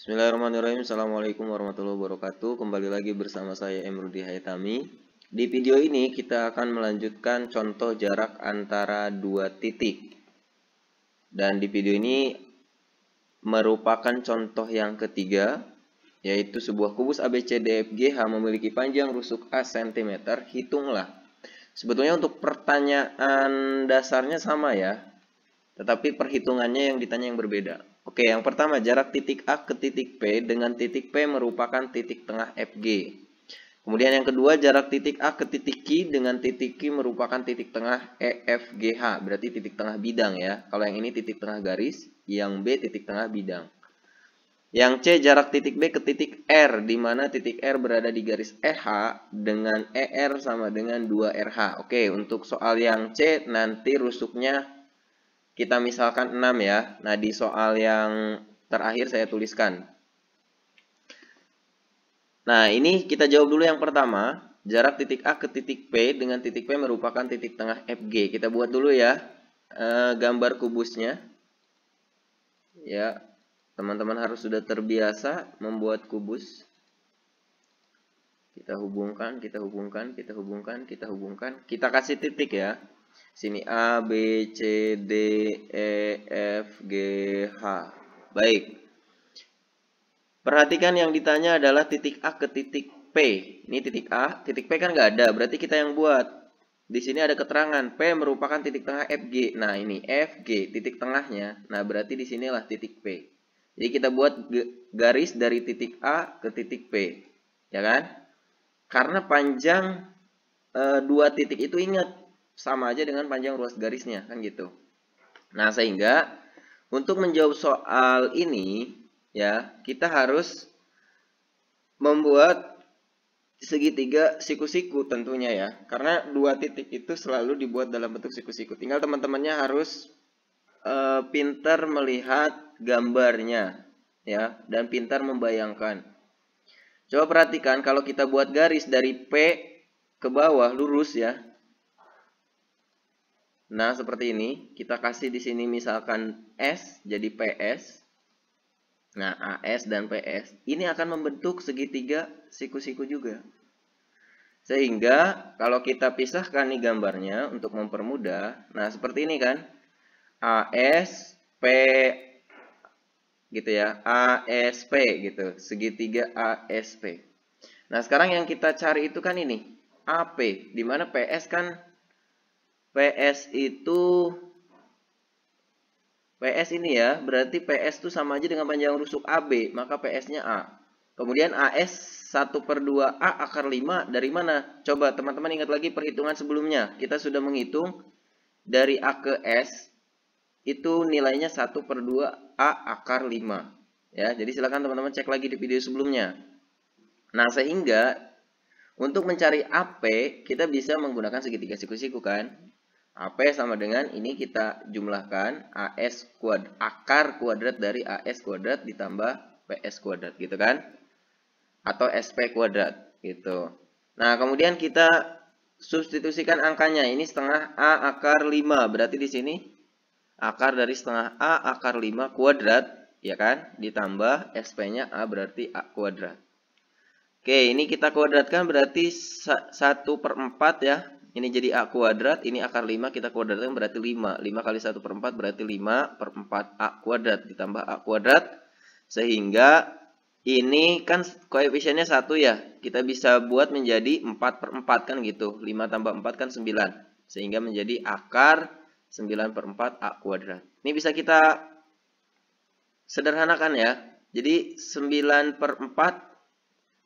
Bismillahirrahmanirrahim. Assalamualaikum warahmatullahi wabarakatuh. Kembali lagi bersama saya Emrudi Hayatami. Di video ini kita akan melanjutkan contoh jarak antara dua titik. Dan di video ini merupakan contoh yang ketiga, yaitu sebuah kubus ABCDFGH memiliki panjang rusuk A cm, hitunglah. Sebetulnya untuk pertanyaan dasarnya sama ya, tetapi perhitungannya yang ditanya yang berbeda. Oke, yang pertama jarak titik A ke titik P dengan titik P merupakan titik tengah FG. Kemudian yang kedua jarak titik A ke titik Q dengan titik Q merupakan titik tengah EFGH, berarti titik tengah bidang ya. Kalau yang ini titik tengah garis, yang B titik tengah bidang. Yang C jarak titik B ke titik R di mana titik R berada di garis EH dengan ER sama dengan 2RH. Oke, untuk soal yang C nanti rusuknya kita misalkan 6 ya. Nah, di soal yang terakhir saya tuliskan. Nah, ini kita jawab dulu yang pertama. Jarak titik A ke titik P dengan titik P merupakan titik tengah FG. Kita buat dulu ya e, gambar kubusnya. Ya, teman-teman harus sudah terbiasa membuat kubus. Kita hubungkan, kita hubungkan, kita hubungkan, kita hubungkan. Kita kasih titik ya sini A B C D E F G H baik perhatikan yang ditanya adalah titik A ke titik P ini titik A titik P kan nggak ada berarti kita yang buat di sini ada keterangan P merupakan titik tengah FG. Nah, ini FG titik tengahnya. Nah, berarti di sinilah titik P. Jadi kita buat garis dari titik A ke titik P. Ya kan? Karena panjang e, dua titik itu ingat sama aja dengan panjang ruas garisnya kan gitu. Nah, sehingga untuk menjawab soal ini ya, kita harus membuat segitiga siku-siku tentunya ya. Karena dua titik itu selalu dibuat dalam bentuk siku-siku. Tinggal teman-temannya harus e, pintar melihat gambarnya ya dan pintar membayangkan. Coba perhatikan kalau kita buat garis dari P ke bawah lurus ya. Nah, seperti ini. Kita kasih di sini misalkan S jadi PS. Nah, AS dan PS. Ini akan membentuk segitiga siku-siku juga. Sehingga, kalau kita pisahkan nih gambarnya untuk mempermudah. Nah, seperti ini kan. AS, P, gitu ya. ASP gitu. Segitiga ASP. Nah, sekarang yang kita cari itu kan ini. AP. Dimana PS kan PS itu PS ini ya, berarti PS itu sama aja dengan panjang rusuk AB, maka PS-nya A. Kemudian AS 1 per 2A akar 5 dari mana? Coba teman-teman ingat lagi perhitungan sebelumnya. Kita sudah menghitung dari A ke S itu nilainya 1 per 2A akar 5. Ya, jadi silakan teman-teman cek lagi di video sebelumnya. Nah, sehingga untuk mencari AP, kita bisa menggunakan segitiga siku-siku kan? AP ya, sama dengan ini kita jumlahkan AS kuad akar kuadrat dari AS kuadrat ditambah PS kuadrat gitu kan atau SP kuadrat gitu. Nah, kemudian kita substitusikan angkanya. Ini setengah A akar 5. Berarti di sini akar dari setengah A akar 5 kuadrat ya kan ditambah SP-nya A berarti A kuadrat. Oke, ini kita kuadratkan berarti 1 per 4 ya ini jadi A kuadrat, ini akar 5, kita kuadratkan berarti 5. 5 kali 1 per 4 berarti 5 per 4 A kuadrat. Ditambah A kuadrat, sehingga ini kan koefisiennya 1 ya. Kita bisa buat menjadi 4 per 4 kan gitu. 5 tambah 4 kan 9. Sehingga menjadi akar 9 per 4 A kuadrat. Ini bisa kita sederhanakan ya. Jadi 9 per 4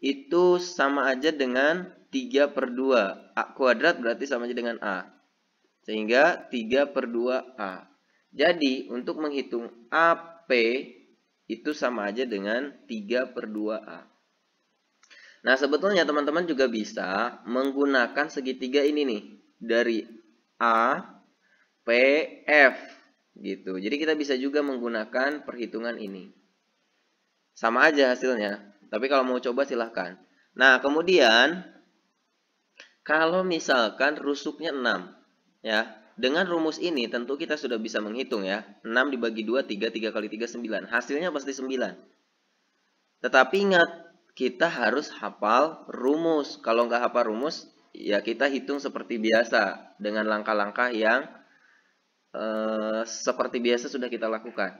itu sama aja dengan 3 per 2. A kuadrat berarti sama aja dengan A. Sehingga 3 per 2A. Jadi untuk menghitung AP itu sama aja dengan 3 per 2A. Nah sebetulnya teman-teman juga bisa menggunakan segitiga ini nih. Dari A, P, F gitu. Jadi kita bisa juga menggunakan perhitungan ini. Sama aja hasilnya. Tapi kalau mau coba silahkan. Nah kemudian kalau misalkan rusuknya 6, ya. Dengan rumus ini tentu kita sudah bisa menghitung ya. 6 dibagi 2, 3, 3 kali 3, 9. Hasilnya pasti 9. Tetapi ingat, kita harus hafal rumus. Kalau nggak hafal rumus, ya kita hitung seperti biasa. Dengan langkah-langkah yang eh, seperti biasa sudah kita lakukan.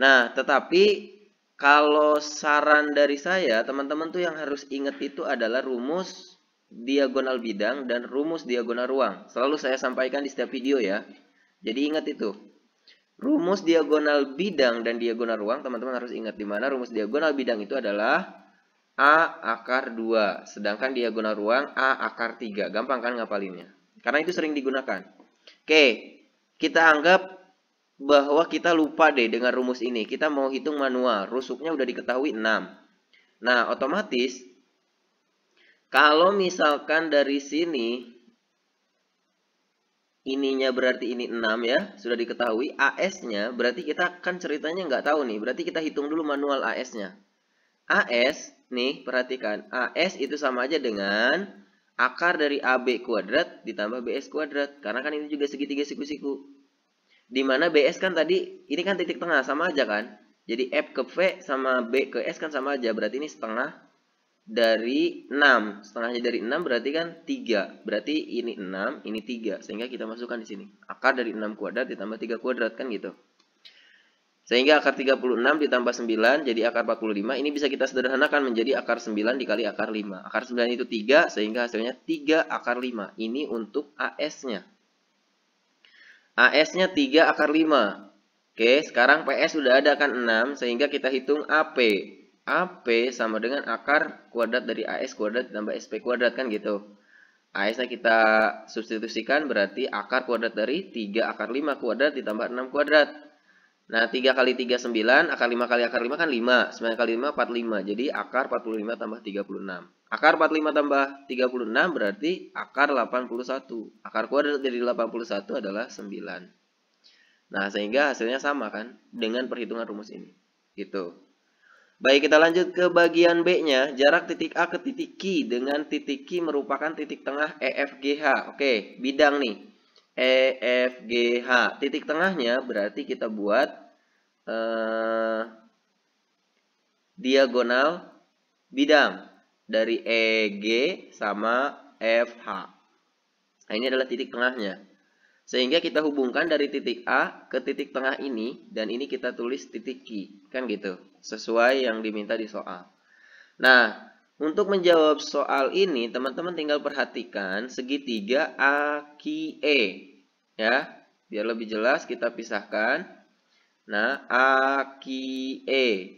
Nah, tetapi kalau saran dari saya, teman-teman tuh yang harus ingat itu adalah rumus diagonal bidang, dan rumus diagonal ruang. Selalu saya sampaikan di setiap video ya. Jadi ingat itu. Rumus diagonal bidang dan diagonal ruang, teman-teman harus ingat di mana rumus diagonal bidang itu adalah A akar 2, sedangkan diagonal ruang A akar 3. Gampang kan ngapalinnya? Karena itu sering digunakan. Oke, kita anggap bahwa kita lupa deh dengan rumus ini. Kita mau hitung manual, rusuknya udah diketahui 6. Nah, otomatis kalau misalkan dari sini ininya berarti ini 6 ya, sudah diketahui AS-nya, berarti kita kan ceritanya nggak tahu nih, berarti kita hitung dulu manual AS-nya. AS, nih perhatikan, AS itu sama aja dengan akar dari AB kuadrat ditambah BS kuadrat, karena kan ini juga segitiga siku-siku. Dimana BS kan tadi, ini kan titik tengah, sama aja kan? Jadi F ke V sama B ke S kan sama aja, berarti ini setengah dari 6. Setengahnya dari 6 berarti kan 3. Berarti ini 6, ini 3. Sehingga kita masukkan di sini. Akar dari 6 kuadrat ditambah 3 kuadrat kan gitu. Sehingga akar 36 ditambah 9 jadi akar 45. Ini bisa kita sederhanakan menjadi akar 9 dikali akar 5. Akar 9 itu 3 sehingga hasilnya 3 akar 5. Ini untuk AS-nya. AS-nya 3 akar 5. Oke, sekarang PS sudah ada kan 6 sehingga kita hitung AP. AP sama dengan akar kuadrat dari AS kuadrat tambah SP kuadrat kan gitu. AS-nya kita substitusikan berarti akar kuadrat dari 3 akar 5 kuadrat ditambah 6 kuadrat. Nah, 3 kali 3 9, akar 5 kali akar 5 kan 5, 9 kali 5 45. Jadi akar 45 tambah 36. Akar 45 tambah 36 berarti akar 81. Akar kuadrat dari 81 adalah 9. Nah, sehingga hasilnya sama kan dengan perhitungan rumus ini. Gitu. Baik, kita lanjut ke bagian B-nya. Jarak titik A ke titik Q dengan titik Q merupakan titik tengah EFGH. Oke, bidang nih. EFGH. Titik tengahnya berarti kita buat eh, diagonal bidang dari EG sama FH. Nah, ini adalah titik tengahnya. Sehingga kita hubungkan dari titik A ke titik tengah ini dan ini kita tulis titik Q, kan gitu sesuai yang diminta di soal. Nah, untuk menjawab soal ini, teman-teman tinggal perhatikan segitiga AQE. Ya, biar lebih jelas kita pisahkan. Nah, AQE.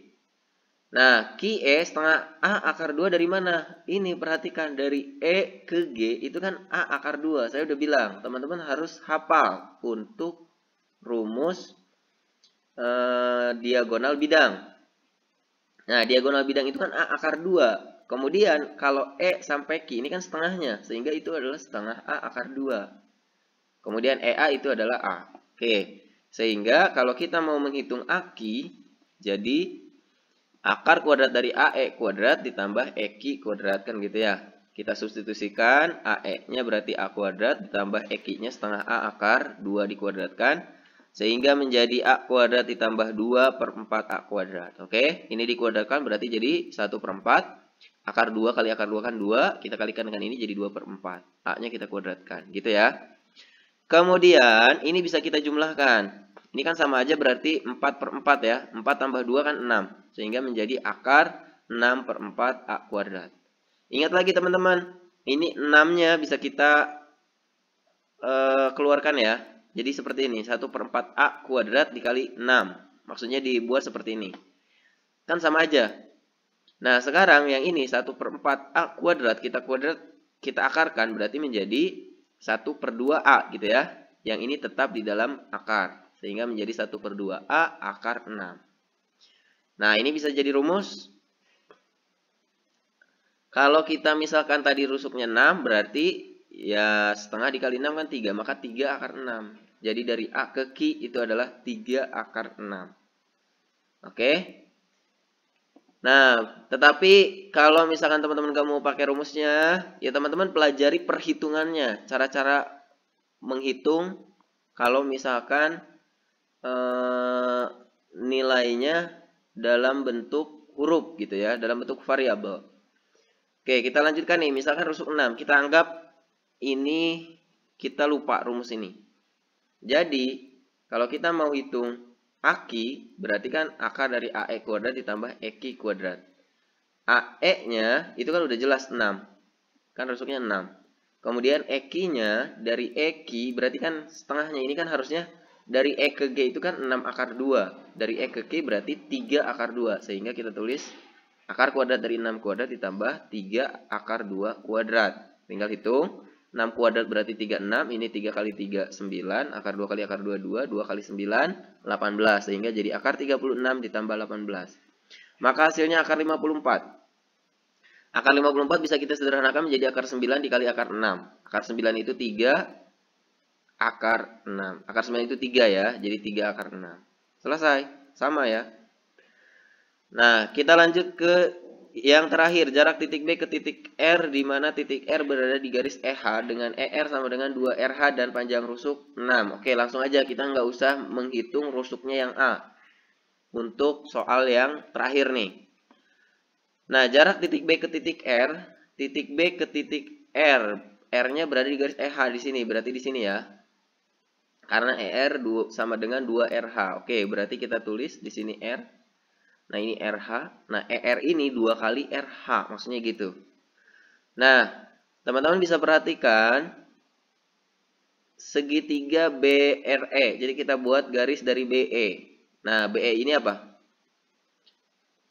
Nah, QE setengah A akar 2 dari mana? Ini perhatikan dari E ke G itu kan A akar 2. Saya udah bilang, teman-teman harus hafal untuk rumus eh, diagonal bidang. Nah, diagonal bidang itu kan A akar 2. Kemudian, kalau E sampai Q ini kan setengahnya. Sehingga itu adalah setengah A akar 2. Kemudian EA itu adalah A. Oke. Sehingga kalau kita mau menghitung A Q, jadi akar kuadrat dari AE kuadrat ditambah EQ kuadrat kan gitu ya. Kita substitusikan AE-nya berarti A kuadrat ditambah EQ-nya setengah A akar 2 dikuadratkan. Sehingga menjadi A kuadrat ditambah 2 per 4 A kuadrat. Oke, ini dikuadratkan berarti jadi 1 per 4. Akar 2 kali akar 2 kan 2. Kita kalikan dengan ini jadi 2 per 4. A-nya kita kuadratkan. Gitu ya. Kemudian ini bisa kita jumlahkan. Ini kan sama aja berarti 4 per 4 ya. 4 tambah 2 kan 6. Sehingga menjadi akar 6 per 4 A kuadrat. Ingat lagi teman-teman. Ini 6-nya bisa kita uh, keluarkan ya. Jadi seperti ini, 1 per 4A kuadrat dikali 6. Maksudnya dibuat seperti ini. Kan sama aja. Nah, sekarang yang ini 1 per 4A kuadrat, kita kuadrat, kita akarkan, berarti menjadi 1 per 2A gitu ya. Yang ini tetap di dalam akar. Sehingga menjadi 1 per 2A akar 6. Nah, ini bisa jadi rumus. Kalau kita misalkan tadi rusuknya 6, berarti ya setengah dikali 6 kan 3, maka 3 akar 6. Jadi dari A ke Ki itu adalah 3 akar 6. Oke. Nah, tetapi kalau misalkan teman-teman kamu mau pakai rumusnya, ya teman-teman pelajari perhitungannya. Cara-cara menghitung kalau misalkan eh, nilainya dalam bentuk huruf gitu ya, dalam bentuk variabel. Oke, kita lanjutkan nih. Misalkan rusuk 6, kita anggap ini kita lupa rumus ini. Jadi, kalau kita mau hitung AKI, berarti kan akar dari AE kuadrat ditambah EKI kuadrat. AE-nya itu kan udah jelas 6. Kan rusuknya 6. Kemudian EKI-nya dari EKI berarti kan setengahnya ini kan harusnya dari E ke G itu kan 6 akar 2. Dari E ke G berarti 3 akar 2. Sehingga kita tulis akar kuadrat dari 6 kuadrat ditambah 3 akar 2 kuadrat. Tinggal hitung. 6 kuadrat berarti 36, ini 3 kali 3, 9, akar 2 kali akar 2, 2, 2 kali 9, 18, sehingga jadi akar 36 ditambah 18. Maka hasilnya akar 54. Akar 54 bisa kita sederhanakan menjadi akar 9 dikali akar 6. Akar 9 itu 3, akar 6. Akar 9 itu 3 ya, jadi 3 akar 6. Selesai, sama ya. Nah, kita lanjut ke yang terakhir, jarak titik B ke titik R di mana titik R berada di garis EH dengan ER sama dengan 2RH dan panjang rusuk 6. Oke, langsung aja kita nggak usah menghitung rusuknya yang A. Untuk soal yang terakhir nih. Nah, jarak titik B ke titik R, titik B ke titik R. R-nya berada di garis EH di sini, berarti di sini ya. Karena ER sama dengan 2RH. Oke, berarti kita tulis di sini R Nah, ini RH. Nah, ER ini dua kali RH, maksudnya gitu. Nah, teman-teman bisa perhatikan segitiga BRE. Jadi kita buat garis dari BE. Nah, BE ini apa?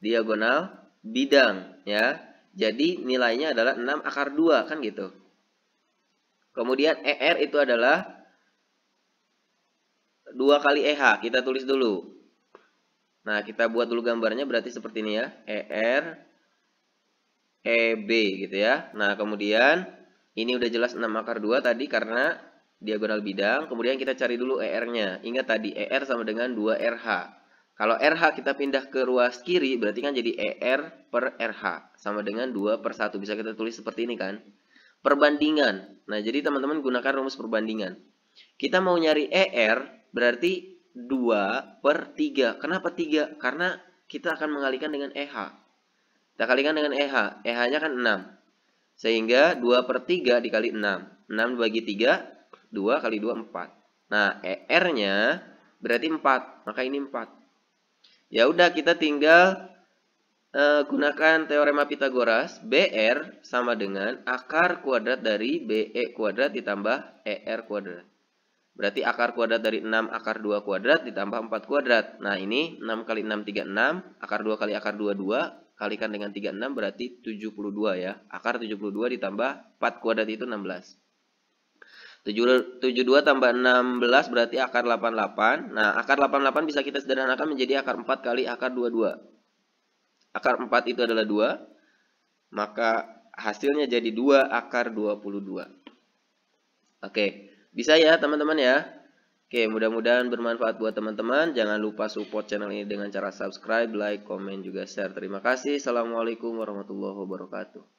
Diagonal bidang, ya. Jadi nilainya adalah 6 akar 2, kan gitu. Kemudian ER itu adalah dua kali EH. Kita tulis dulu. Nah, kita buat dulu gambarnya berarti seperti ini ya. ER EB gitu ya. Nah, kemudian ini udah jelas 6 akar 2 tadi karena diagonal bidang. Kemudian kita cari dulu ER-nya. Ingat tadi ER sama dengan 2RH. Kalau RH kita pindah ke ruas kiri berarti kan jadi ER per RH. Sama dengan 2 per 1. Bisa kita tulis seperti ini kan. Perbandingan. Nah, jadi teman-teman gunakan rumus perbandingan. Kita mau nyari ER berarti 2 per 3. Kenapa 3? Karena kita akan mengalikan dengan EH. Kita kalikan dengan EH. EH-nya kan 6. Sehingga 2 per 3 dikali 6. 6 dibagi 3, 2 kali 2, 4. Nah, ER-nya berarti 4. Maka ini 4. Ya udah kita tinggal uh, gunakan teorema Pitagoras. BR sama dengan akar kuadrat dari BE kuadrat ditambah ER kuadrat. Berarti akar kuadrat dari 6 akar 2 kuadrat ditambah 4 kuadrat. Nah, ini 6 kali 6, 36. Akar 2 kali akar 2, 2. Kalikan dengan 36 berarti 72 ya. Akar 72 ditambah 4 kuadrat itu 16. 72 tambah 16 berarti akar 88. Nah, akar 88 bisa kita sederhanakan menjadi akar 4 kali akar 22. Akar 4 itu adalah 2. Maka hasilnya jadi 2 akar 22. Oke. Okay. Bisa ya teman-teman ya. Oke, mudah-mudahan bermanfaat buat teman-teman. Jangan lupa support channel ini dengan cara subscribe, like, komen, juga share. Terima kasih. Assalamualaikum warahmatullahi wabarakatuh.